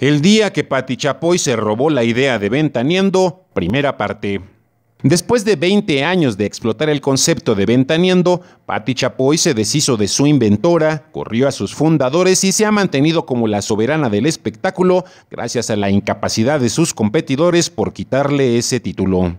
El día que Pati Chapoy se robó la idea de Ventaneando, primera parte. Después de 20 años de explotar el concepto de Ventaneando, Patti Chapoy se deshizo de su inventora, corrió a sus fundadores y se ha mantenido como la soberana del espectáculo gracias a la incapacidad de sus competidores por quitarle ese título.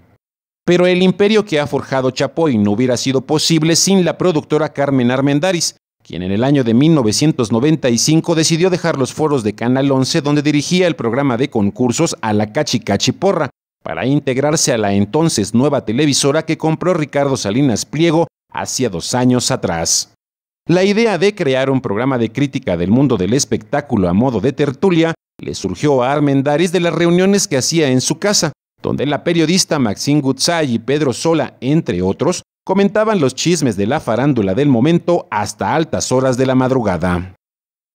Pero el imperio que ha forjado Chapoy no hubiera sido posible sin la productora Carmen Armendariz quien en el año de 1995 decidió dejar los foros de Canal 11 donde dirigía el programa de concursos a la Cachicachiporra para integrarse a la entonces nueva televisora que compró Ricardo Salinas Pliego hacía dos años atrás. La idea de crear un programa de crítica del mundo del espectáculo a modo de tertulia le surgió a Armendariz de las reuniones que hacía en su casa, donde la periodista Maxine Gutzai y Pedro Sola, entre otros, comentaban los chismes de la farándula del momento hasta altas horas de la madrugada.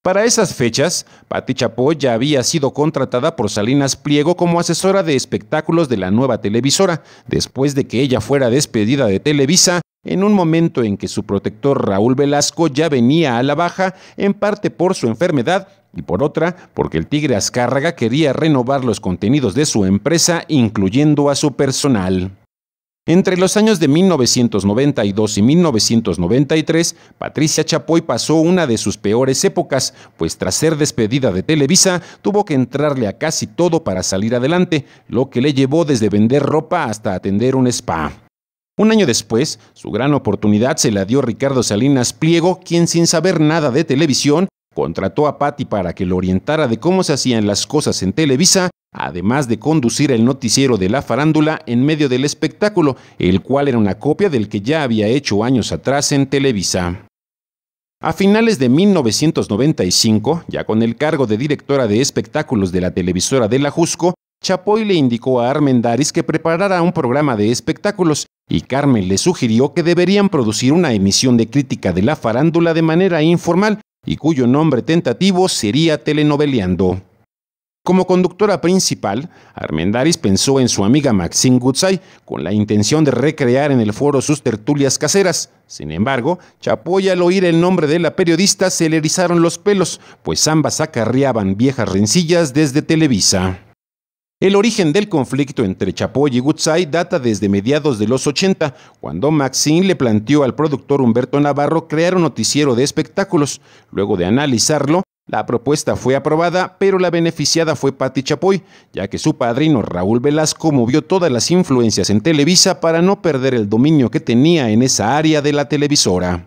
Para esas fechas, Patti Chapoy ya había sido contratada por Salinas Pliego como asesora de espectáculos de la nueva televisora, después de que ella fuera despedida de Televisa en un momento en que su protector Raúl Velasco ya venía a la baja, en parte por su enfermedad y por otra, porque el Tigre Azcárraga quería renovar los contenidos de su empresa, incluyendo a su personal. Entre los años de 1992 y 1993, Patricia Chapoy pasó una de sus peores épocas, pues tras ser despedida de Televisa, tuvo que entrarle a casi todo para salir adelante, lo que le llevó desde vender ropa hasta atender un spa. Un año después, su gran oportunidad se la dio Ricardo Salinas Pliego, quien sin saber nada de televisión contrató a Patti para que lo orientara de cómo se hacían las cosas en Televisa, además de conducir el noticiero de la farándula en medio del espectáculo, el cual era una copia del que ya había hecho años atrás en Televisa. A finales de 1995, ya con el cargo de directora de espectáculos de la televisora de la Jusco, Chapoy le indicó a Armendaris que preparara un programa de espectáculos y Carmen le sugirió que deberían producir una emisión de crítica de la farándula de manera informal, y cuyo nombre tentativo sería Telenoveleando. Como conductora principal, Armendaris pensó en su amiga Maxine Goodsay con la intención de recrear en el foro sus tertulias caseras. Sin embargo, Chapoy al oír el nombre de la periodista se le erizaron los pelos, pues ambas acarreaban viejas rencillas desde Televisa. El origen del conflicto entre Chapoy y Gutsai data desde mediados de los 80, cuando Maxine le planteó al productor Humberto Navarro crear un noticiero de espectáculos. Luego de analizarlo, la propuesta fue aprobada, pero la beneficiada fue Patti Chapoy, ya que su padrino Raúl Velasco movió todas las influencias en Televisa para no perder el dominio que tenía en esa área de la televisora.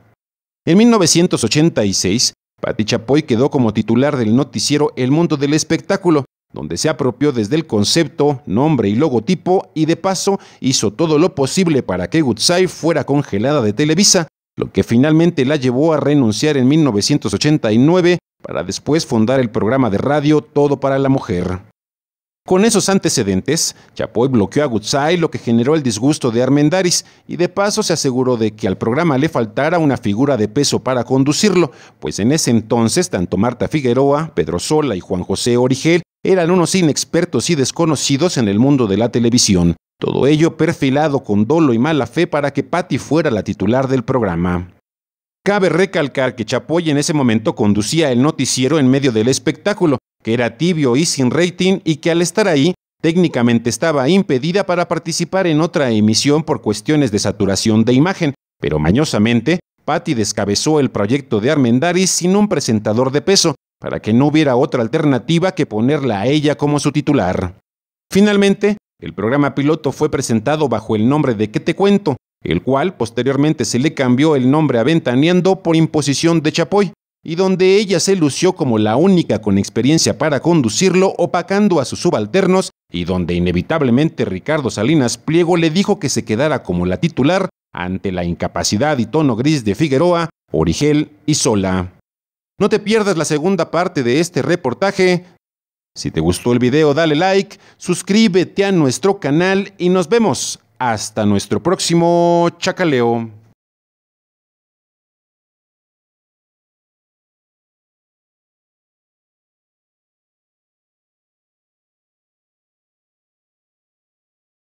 En 1986, Patti Chapoy quedó como titular del noticiero El Mundo del Espectáculo, donde se apropió desde el concepto, nombre y logotipo y de paso hizo todo lo posible para que Gutsai fuera congelada de Televisa, lo que finalmente la llevó a renunciar en 1989 para después fundar el programa de radio Todo para la Mujer. Con esos antecedentes, Chapoy bloqueó a Gutsai, lo que generó el disgusto de Armendaris, y de paso se aseguró de que al programa le faltara una figura de peso para conducirlo, pues en ese entonces tanto Marta Figueroa, Pedro Sola y Juan José Origel eran unos inexpertos y desconocidos en el mundo de la televisión, todo ello perfilado con dolo y mala fe para que Patty fuera la titular del programa. Cabe recalcar que Chapoy en ese momento conducía el noticiero en medio del espectáculo, que era tibio y sin rating y que al estar ahí técnicamente estaba impedida para participar en otra emisión por cuestiones de saturación de imagen, pero mañosamente Patty descabezó el proyecto de Armendaris sin un presentador de peso para que no hubiera otra alternativa que ponerla a ella como su titular. Finalmente, el programa piloto fue presentado bajo el nombre de ¿Qué te cuento?, el cual posteriormente se le cambió el nombre a Ventaneando por imposición de Chapoy, y donde ella se lució como la única con experiencia para conducirlo, opacando a sus subalternos, y donde inevitablemente Ricardo Salinas Pliego le dijo que se quedara como la titular ante la incapacidad y tono gris de Figueroa, Origel y Sola. No te pierdas la segunda parte de este reportaje. Si te gustó el video, dale like, suscríbete a nuestro canal y nos vemos hasta nuestro próximo chacaleo.